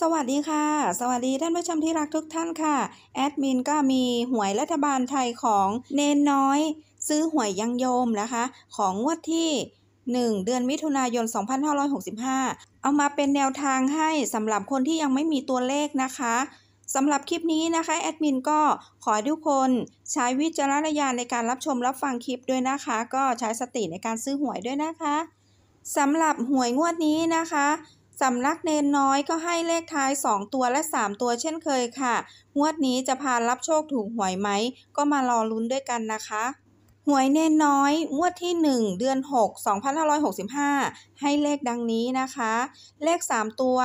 สวัสดีค่ะ สวัสดีท่านผู้ชมที่รักทุกท่านค่ะ แอดมินก็มีหวยรัฐบาลไทยของเนนน้อย ซื้อหวยยังโยมนะคะ ของงวดที่ 1 เดือนมิถุนายน 2565 เอามาเป็นแนวทางให้สำหรับคนที่ยังไม่มีตัวเลขนะคะ สำหรับคลิปนี้นะคะแอดมินก็ขอทุกคนใช้วิจารณญาณในการรับชมรับฟังคลิปด้วยนะคะ ก็ใช้สติในการซื้อหวยด้วยนะคะสำหรับหวยงวดนี้นะคะสำนักเนนน้อยก็ให้เลขท้าย 2 ตัวและ 3 ตัวเช่นเคยค่ะ งวดนี้จะพารับโชคถูกหวยไหมก็มารอลุ้นด้วยกันนะคะ หวยเนนน้อยงวดที่ 1 เดือน 6 2565 ให้เลขดังนี้นะคะ เลข 3 ตัว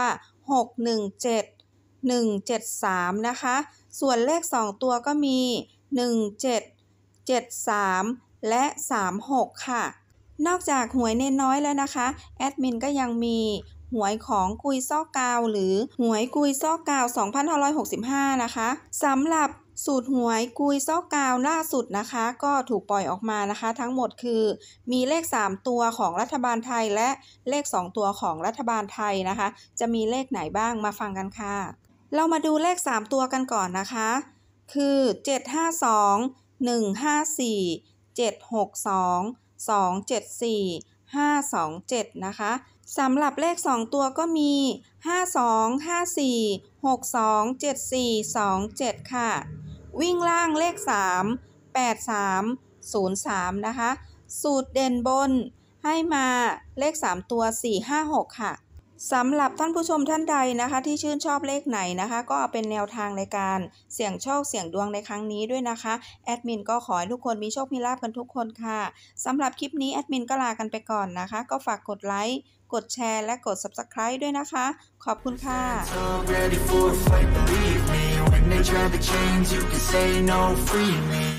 617 173 นะคะ ส่วนเลข 2 ตัวก็มี 1773 และ 36 ค่ะ นอกจากหวยเนนน้อยแล้วนะคะ แอดมินก็ยังมีหวยของกุยซอกกาว หรือหวยกุยซอกกาว2565 นะคะสำหรับสูตรหวยกุยซอกกาวล่าสุดนะคะ ก็ถูกปล่อยออกมานะคะ ทั้งหมดคือมีเลข 3 ตัวของรัฐบาลไทยและเลข 2 ตัวของรัฐบาลไทยนะคะ จะมีเลขไหนบ้างมาฟังกันค่ะ เรามาดูเลข 3 ตัวกันก่อนนะคะ คือ 752 154 762 274 527 นะคะสำหรับเลข 2 ตัวก็มี 52 54 62 74 27 ค่ะ วิ่งล่างเลข 3 83 03 นะคะ สูตรเด่นบนให้มาเลข 3 ตัว 456 ค่ะสำหรับท่านผู้ชมท่านใดนะคะ ที่ชื่นชอบเลขไหนนะคะ ก็เอาเป็นแนวทางในการเสี่ยงโชคเสี่ยงดวงในครั้งนี้ด้วยนะคะ แอดมินก็ขอให้ทุกคนมีโชคมีลาภกันทุกคนค่ะ สำหรับคลิปนี้แอดมินก็ลากันไปก่อนนะคะ ก็ฝากกดไลค์ กดแชร์และกด subscribe ด้วยนะคะ ขอบคุณค่ะ